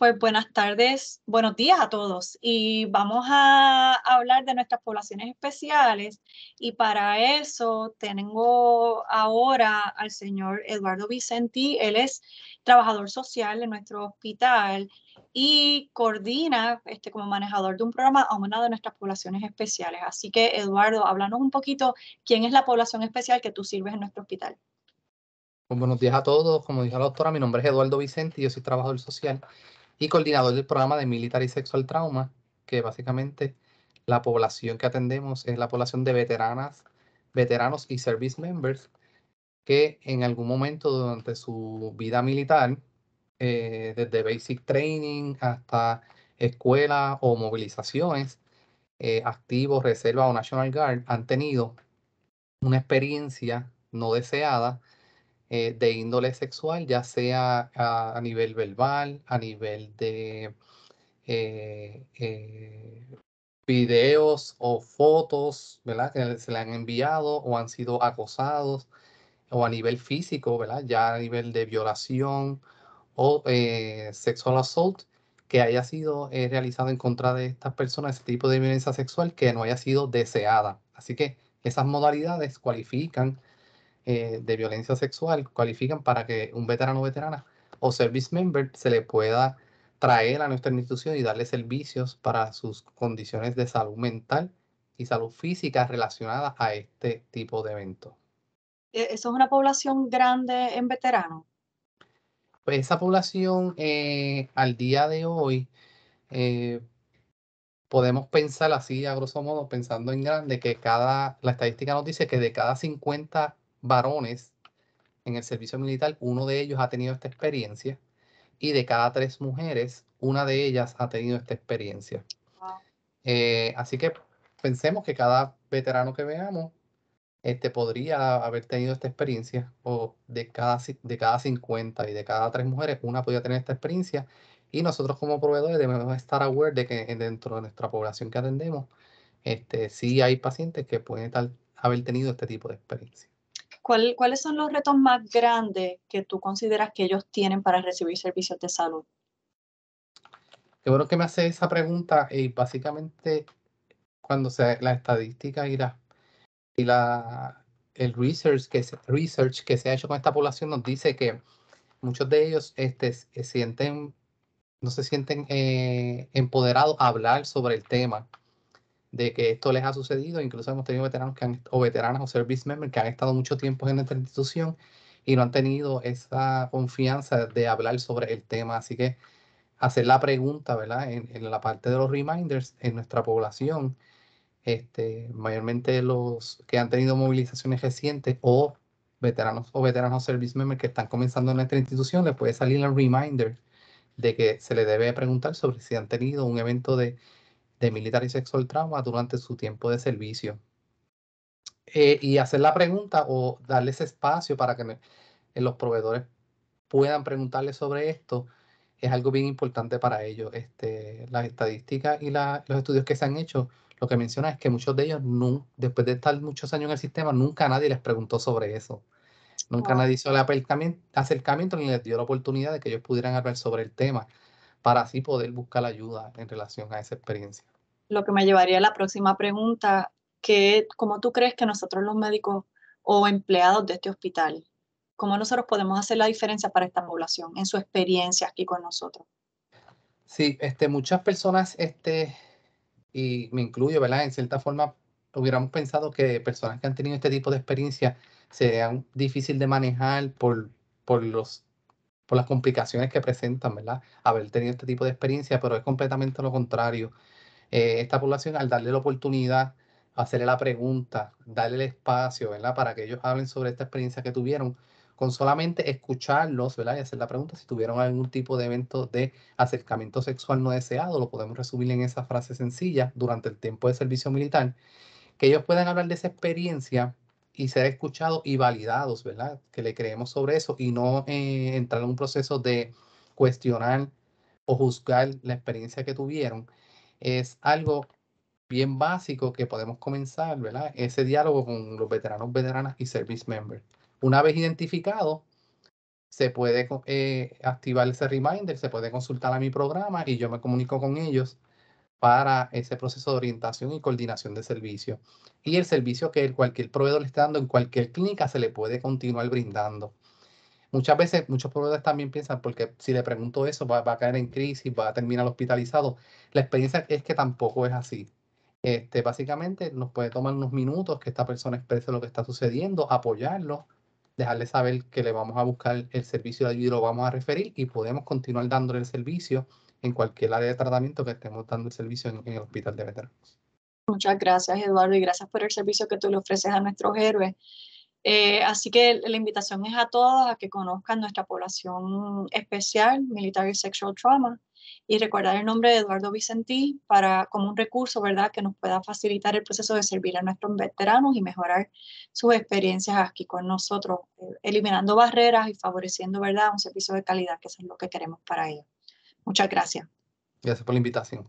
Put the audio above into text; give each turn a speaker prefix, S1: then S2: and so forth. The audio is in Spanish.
S1: Pues buenas tardes, buenos días a todos y vamos a hablar de nuestras poblaciones especiales y para eso tengo ahora al señor Eduardo Vicenti, él es trabajador social en nuestro hospital y coordina este, como manejador de un programa a una de nuestras poblaciones especiales. Así que Eduardo, háblanos un poquito quién es la población especial que tú sirves en nuestro hospital.
S2: Pues, buenos días a todos, como dijo la doctora, mi nombre es Eduardo Vicente y yo soy trabajador social y coordinador del programa de militar y Sexual Trauma, que básicamente la población que atendemos es la población de veteranas, veteranos y service members que en algún momento durante su vida militar, eh, desde basic training hasta escuela o movilizaciones, eh, activos, reserva o National Guard, han tenido una experiencia no deseada eh, de índole sexual, ya sea a, nivel verbal, a nivel de eh, eh, videos o fotos, ¿verdad? Que se le han enviado o han sido acosados, o a nivel físico, ¿verdad? Ya a nivel de violación o sexual assault que haya sido realizado en contra de estas personas, ese tipo de violencia sexual que no haya sido deseada. Así que esas modalidades cualifican eh, de violencia sexual cualifican para que un veterano o veterana o service member se le pueda traer a nuestra institución y darle servicios para sus condiciones de salud mental y salud física relacionadas a este tipo de eventos.
S1: ¿E-, ¿Eso es una población grande en veteranos?
S2: Pues esa población eh, al día de hoy eh, podemos pensar así, a grosso modo, pensando en grande, que cada, la estadística nos dice que de cada 50 varones en el servicio militar, uno de ellos ha tenido esta experiencia y de cada tres mujeres, una de ellas ha tenido esta experiencia. Eh, así que pensemos que cada veterano que veamos este, podría haber tenido esta experiencia, o de cada, de cada 50 y de cada tres mujeres, una podría tener esta experiencia. Y nosotros como proveedores debemos estar aware de que dentro de nuestra población que atendemos, este, sí hay pacientes que pueden haber tenido este tipo de experiencia.
S1: ¿cuáles son los retos más grandes que tú consideras que ellos tienen para recibir servicios de salud?
S2: Qué bueno que me hace esa pregunta y eh, básicamente cuando se la estadística y la, y la el research que se, research que se ha hecho con esta población nos dice que muchos de ellos este, eh, sienten no se sienten eh, empoderados a hablar sobre el tema de que esto les ha sucedido. Incluso hemos tenido veteranos o veteranas o service members que han estado mucho tiempo en nuestra institución y no han tenido esa confianza de hablar sobre el tema. Así que hacer la pregunta, ¿verdad? En, la parte de los reminders en nuestra población, este, mayormente los que han tenido movilizaciones recientes o veteranos o veteranos service members que están comenzando en nuestra institución, les puede salir el reminder de que se le debe preguntar sobre si han tenido un evento de de y Sexual Trauma durante su tiempo de servicio. Eh, y hacer la pregunta o darles espacio para que eh, los proveedores puedan preguntarles sobre esto es algo bien importante para ellos. Este, las estadísticas y los estudios que se han hecho, lo que menciona es que muchos de ellos, no, después de estar muchos años en el sistema, nunca nadie les preguntó sobre eso. Nunca nadie hizo el acercamiento ni les dio la oportunidad de que ellos pudieran hablar sobre el tema para así poder buscar ayuda en relación a esa experiencia.
S1: Lo que me llevaría a la próxima pregunta, que ¿cómo tú crees que nosotros los médicos o empleados de este hospital, cómo nosotros podemos hacer la diferencia para esta población en su experiencia aquí con nosotros?
S2: Sí, este, muchas personas, este, y me incluyo, ¿verdad? En cierta forma, hubiéramos pensado que personas que han tenido este tipo de experiencia serían difícil de manejar por, por los por las complicaciones que presentan, ¿verdad? Haber tenido este tipo de experiencia, pero es completamente lo contrario. Eh, esta población, al darle la oportunidad, hacerle la pregunta, darle el espacio, ¿verdad? Para que ellos hablen sobre esta experiencia que tuvieron, con solamente escucharlos, ¿verdad? Y hacer la pregunta si tuvieron algún tipo de evento de acercamiento sexual no deseado, lo podemos resumir en esa frase sencilla, durante el tiempo de servicio militar, que ellos puedan hablar de esa experiencia y ser escuchados y validados, ¿verdad? Que le creemos sobre eso y no eh, entrar en un proceso de cuestionar o juzgar la experiencia que tuvieron. Es algo bien básico que podemos comenzar, ¿verdad? Ese diálogo con los veteranos, veteranas y service members. Una vez identificado, se puede eh, activar ese reminder, se puede consultar a mi programa y yo me comunico con ellos para ese proceso de orientación y coordinación de servicio. Y el servicio que cualquier proveedor le está dando en cualquier clínica se le puede continuar brindando. Muchas veces, muchos proveedores también piensan, porque si le pregunto eso, va, a caer en crisis, va a terminar hospitalizado. La experiencia es que tampoco es así. Este, básicamente nos puede tomar unos minutos que esta persona exprese lo que está sucediendo, apoyarlo, dejarle saber que le vamos a buscar el servicio de ayuda y lo vamos a referir y podemos continuar dándole el servicio en cualquier área de tratamiento que estemos dando el servicio en, el hospital de veteranos.
S1: Muchas gracias, Eduardo, y gracias por el servicio que tú le ofreces a nuestros héroes. Eh, así que la invitación es a todos a que conozcan nuestra población especial, Military Sexual Trauma, y recordar el nombre de Eduardo Vicentí para, como un recurso ¿verdad? que nos pueda facilitar el proceso de servir a nuestros veteranos y mejorar sus experiencias aquí con nosotros, eh, eliminando barreras y favoreciendo ¿verdad? un servicio de calidad, que es lo que queremos para ellos. Muchas gracias.
S2: Gracias por la invitación.